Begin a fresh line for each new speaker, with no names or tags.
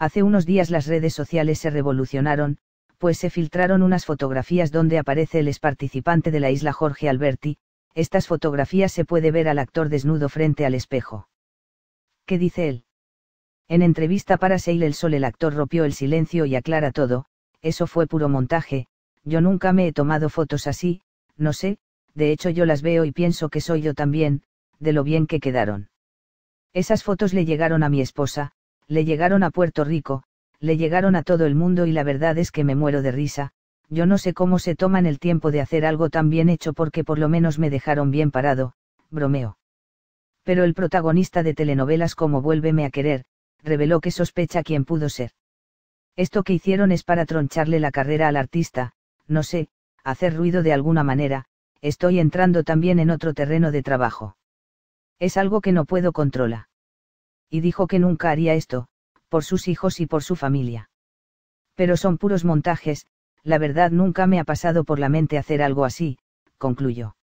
Hace unos días las redes sociales se revolucionaron, pues se filtraron unas fotografías donde aparece el ex participante de la isla Jorge Alberti, estas fotografías se puede ver al actor desnudo frente al espejo. ¿Qué dice él? En entrevista para Seil el Sol el actor rompió el silencio y aclara todo, eso fue puro montaje, yo nunca me he tomado fotos así, no sé, de hecho yo las veo y pienso que soy yo también, de lo bien que quedaron. Esas fotos le llegaron a mi esposa, le llegaron a Puerto Rico, le llegaron a todo el mundo y la verdad es que me muero de risa, yo no sé cómo se toman el tiempo de hacer algo tan bien hecho porque por lo menos me dejaron bien parado, bromeo. Pero el protagonista de telenovelas como Vuélveme a querer, reveló que sospecha quién pudo ser. Esto que hicieron es para troncharle la carrera al artista, no sé, hacer ruido de alguna manera, estoy entrando también en otro terreno de trabajo. Es algo que no puedo controlar y dijo que nunca haría esto, por sus hijos y por su familia. Pero son puros montajes, la verdad nunca me ha pasado por la mente hacer algo así, concluyó.